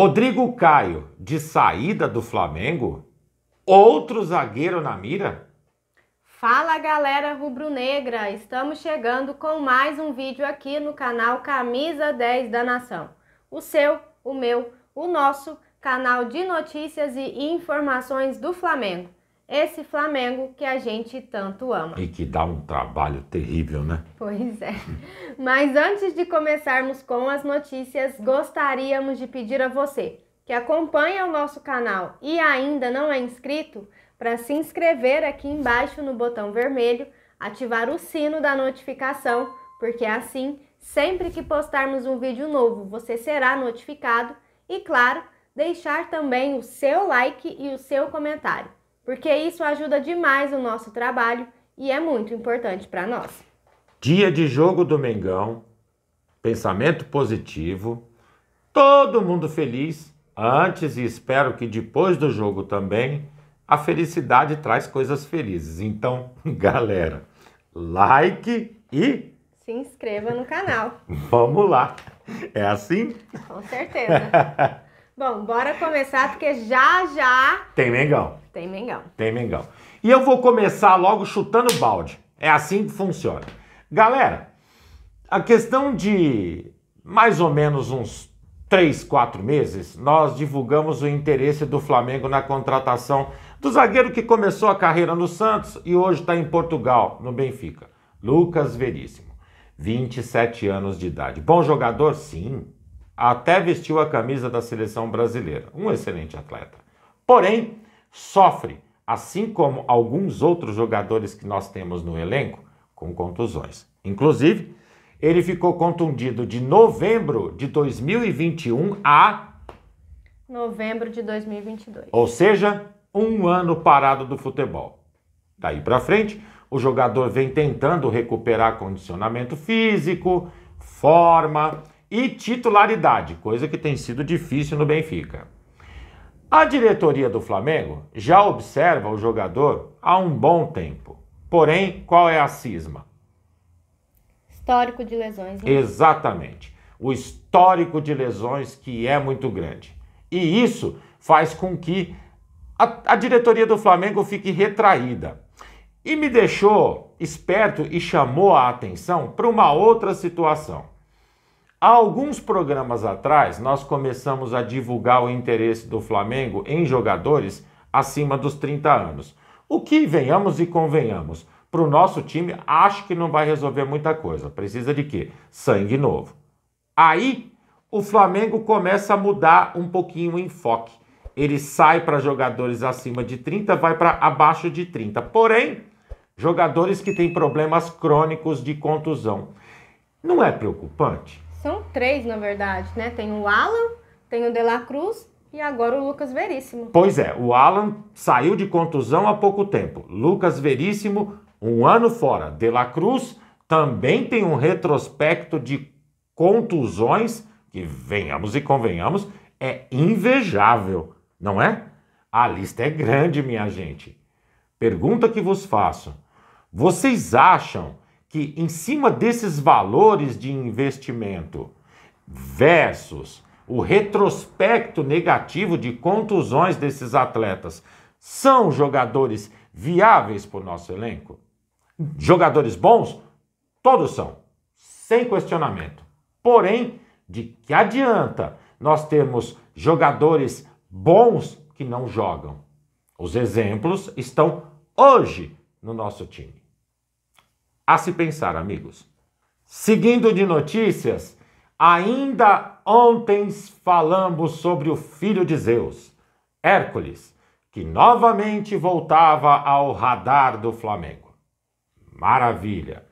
Rodrigo Caio de saída do Flamengo? Outro zagueiro na mira? Fala galera rubro-negra, estamos chegando com mais um vídeo aqui no canal Camisa 10 da Nação. O seu, o meu, o nosso canal de notícias e informações do Flamengo esse Flamengo que a gente tanto ama. E que dá um trabalho terrível, né? Pois é. Mas antes de começarmos com as notícias, gostaríamos de pedir a você que acompanha o nosso canal e ainda não é inscrito, para se inscrever aqui embaixo no botão vermelho, ativar o sino da notificação, porque assim, sempre que postarmos um vídeo novo, você será notificado e, claro, deixar também o seu like e o seu comentário porque isso ajuda demais o nosso trabalho e é muito importante para nós. Dia de jogo do Mengão, pensamento positivo, todo mundo feliz antes e espero que depois do jogo também. A felicidade traz coisas felizes. Então, galera, like e se inscreva no canal. Vamos lá. É assim? Com certeza. Bom, bora começar porque já já. Tem Mengão. Tem Mengão. Tem Mengão. E eu vou começar logo chutando balde. É assim que funciona. Galera, a questão de mais ou menos uns três quatro meses, nós divulgamos o interesse do Flamengo na contratação do zagueiro que começou a carreira no Santos e hoje está em Portugal, no Benfica. Lucas Veríssimo, 27 anos de idade. Bom jogador? Sim até vestiu a camisa da seleção brasileira. Um excelente atleta. Porém, sofre, assim como alguns outros jogadores que nós temos no elenco, com contusões. Inclusive, ele ficou contundido de novembro de 2021 a novembro de 2022. Ou seja, um ano parado do futebol. Daí para frente, o jogador vem tentando recuperar condicionamento físico, forma, e titularidade, coisa que tem sido difícil no Benfica. A diretoria do Flamengo já observa o jogador há um bom tempo. Porém, qual é a cisma? Histórico de lesões. Né? Exatamente. O histórico de lesões que é muito grande. E isso faz com que a, a diretoria do Flamengo fique retraída. E me deixou esperto e chamou a atenção para uma outra situação. Há alguns programas atrás, nós começamos a divulgar o interesse do Flamengo em jogadores acima dos 30 anos. O que venhamos e convenhamos, para o nosso time, acho que não vai resolver muita coisa. Precisa de quê? Sangue novo. Aí, o Flamengo começa a mudar um pouquinho o enfoque. Ele sai para jogadores acima de 30, vai para abaixo de 30. Porém, jogadores que têm problemas crônicos de contusão. Não é preocupante? São três, na verdade, né? Tem o Alan, tem o De La Cruz e agora o Lucas Veríssimo. Pois é, o Alan saiu de contusão há pouco tempo. Lucas Veríssimo, um ano fora. De La Cruz também tem um retrospecto de contusões que, venhamos e convenhamos, é invejável, não é? A lista é grande, minha gente. Pergunta que vos faço: vocês acham que em cima desses valores de investimento versus o retrospecto negativo de contusões desses atletas, são jogadores viáveis para o nosso elenco? Jogadores bons? Todos são, sem questionamento. Porém, de que adianta nós termos jogadores bons que não jogam? Os exemplos estão hoje no nosso time a se pensar, amigos. Seguindo de notícias, ainda ontem falamos sobre o filho de Zeus, Hércules, que novamente voltava ao radar do Flamengo. Maravilha!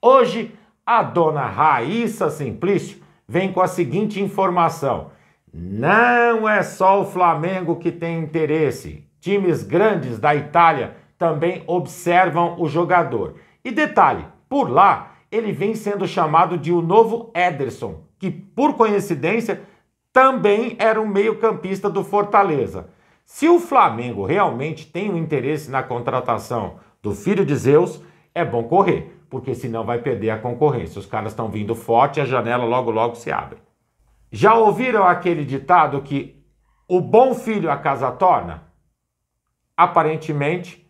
Hoje, a dona Raíssa Simplício vem com a seguinte informação. Não é só o Flamengo que tem interesse. Times grandes da Itália também observam o jogador. E detalhe, por lá ele vem sendo chamado de o novo Ederson, que por coincidência também era um meio-campista do Fortaleza. Se o Flamengo realmente tem um interesse na contratação do filho de Zeus, é bom correr, porque senão vai perder a concorrência. Os caras estão vindo forte, e a janela logo logo se abre. Já ouviram aquele ditado que o bom filho a casa torna? Aparentemente,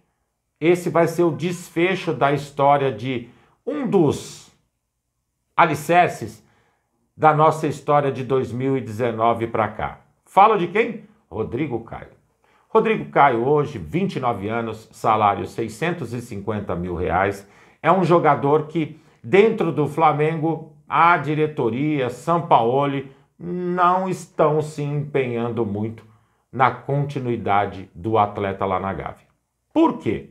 esse vai ser o desfecho da história de um dos alicerces da nossa história de 2019 para cá. Falo de quem? Rodrigo Caio. Rodrigo Caio, hoje, 29 anos, salário 650 mil reais, é um jogador que, dentro do Flamengo, a diretoria, São Paulo, não estão se empenhando muito na continuidade do atleta lá na Gávea. Por quê?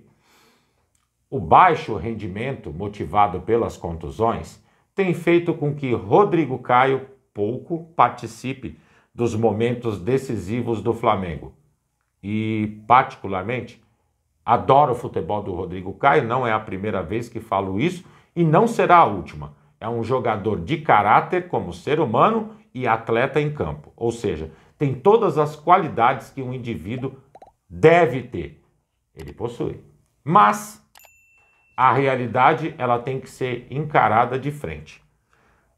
O baixo rendimento motivado pelas contusões tem feito com que Rodrigo Caio pouco participe dos momentos decisivos do Flamengo. E, particularmente, adoro o futebol do Rodrigo Caio, não é a primeira vez que falo isso e não será a última. É um jogador de caráter como ser humano e atleta em campo, ou seja, tem todas as qualidades que um indivíduo deve ter. Ele possui. Mas a realidade ela tem que ser encarada de frente.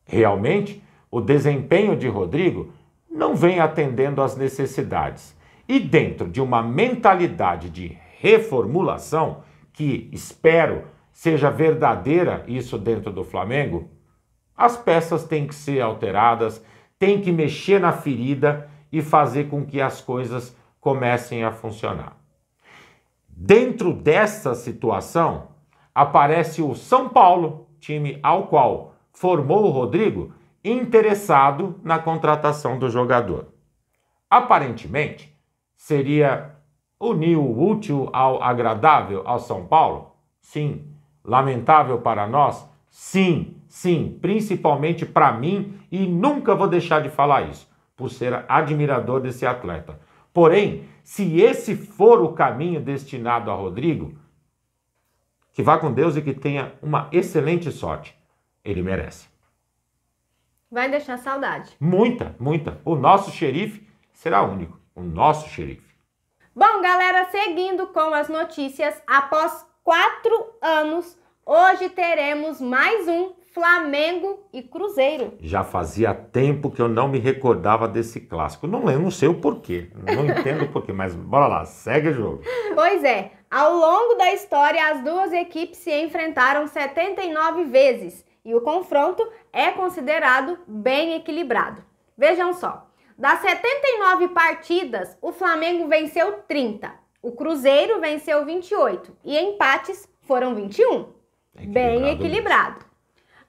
Realmente, o desempenho de Rodrigo não vem atendendo às necessidades. E dentro de uma mentalidade de reformulação, que espero seja verdadeira isso dentro do Flamengo, as peças têm que ser alteradas, tem que mexer na ferida e fazer com que as coisas comecem a funcionar. Dentro dessa situação, aparece o São Paulo, time ao qual formou o Rodrigo, interessado na contratação do jogador. Aparentemente, seria unir o útil ao agradável ao São Paulo? Sim. Lamentável para nós? Sim, sim, principalmente para mim e nunca vou deixar de falar isso, por ser admirador desse atleta. Porém, se esse for o caminho destinado a Rodrigo, que vá com Deus e que tenha uma excelente sorte. Ele merece. Vai deixar saudade. Muita, muita. O nosso xerife será único. O nosso xerife. Bom, galera, seguindo com as notícias, após quatro anos, hoje teremos mais um Flamengo e Cruzeiro. Já fazia tempo que eu não me recordava desse clássico. Não, eu não sei o porquê. Não entendo o porquê, mas bora lá, segue o jogo. Pois é, ao longo da história, as duas equipes se enfrentaram 79 vezes e o confronto é considerado bem equilibrado. Vejam só, das 79 partidas, o Flamengo venceu 30, o Cruzeiro venceu 28 e empates foram 21. equilibrado. Bem equilibrado.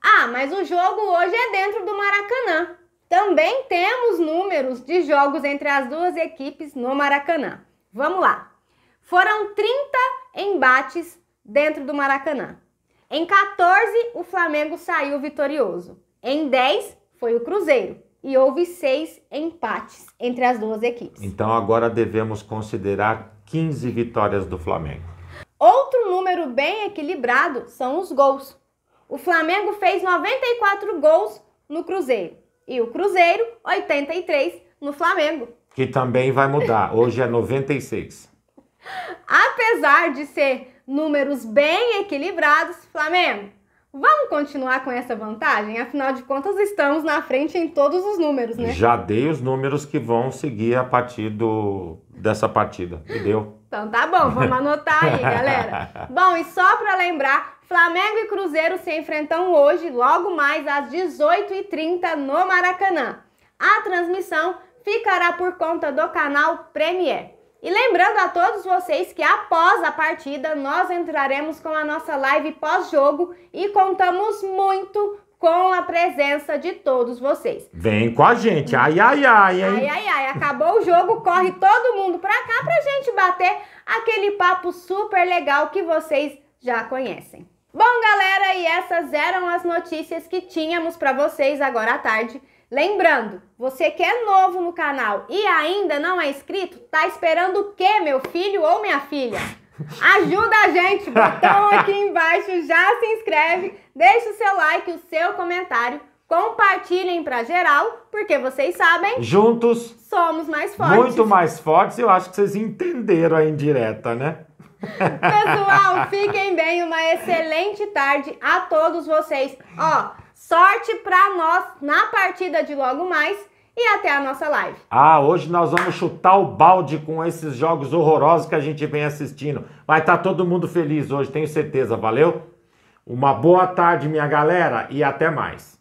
Ah, mas o jogo hoje é dentro do Maracanã. Também temos números de jogos entre as duas equipes no Maracanã. Vamos lá. Foram 30 embates dentro do Maracanã. Em 14, o Flamengo saiu vitorioso. Em 10, foi o Cruzeiro. E houve seis empates entre as duas equipes. Então agora devemos considerar 15 vitórias do Flamengo. Outro número bem equilibrado são os gols. O Flamengo fez 94 gols no Cruzeiro e o Cruzeiro 83 no Flamengo. Que também vai mudar. Hoje é 96. Apesar de ser números bem equilibrados, Flamengo, vamos continuar com essa vantagem? Afinal de contas, estamos na frente em todos os números, né? Já dei os números que vão seguir a partir do, dessa partida. entendeu? Então tá bom, vamos anotar aí, galera. Bom, e só para lembrar, Flamengo e Cruzeiro se enfrentam hoje, logo mais às 18h30 no Maracanã. A transmissão ficará por conta do canal Premier. E lembrando a todos vocês que após a partida nós entraremos com a nossa live pós-jogo e contamos muito com a presença de todos vocês. Vem com a gente. Ai, ai, ai, hein? Ai, ai, ai. Acabou o jogo, corre todo mundo para cá pra gente bater aquele papo super legal que vocês já conhecem. Bom, galera, e essas eram as notícias que tínhamos para vocês agora à tarde. Lembrando, você que é novo no canal e ainda não é inscrito, tá esperando o quê, meu filho ou minha filha? Ajuda a gente, botão aqui embaixo, já se inscreve, deixa o seu like, o seu comentário, compartilhem para geral, porque vocês sabem, juntos somos mais fortes. Muito mais fortes, eu acho que vocês entenderam a indireta, né? Pessoal, fiquem bem, uma excelente tarde a todos vocês. Ó, sorte para nós na partida de logo mais e até a nossa live. Ah, hoje nós vamos chutar o balde com esses jogos horrorosos que a gente vem assistindo. Vai estar tá todo mundo feliz hoje, tenho certeza, valeu? Uma boa tarde, minha galera, e até mais.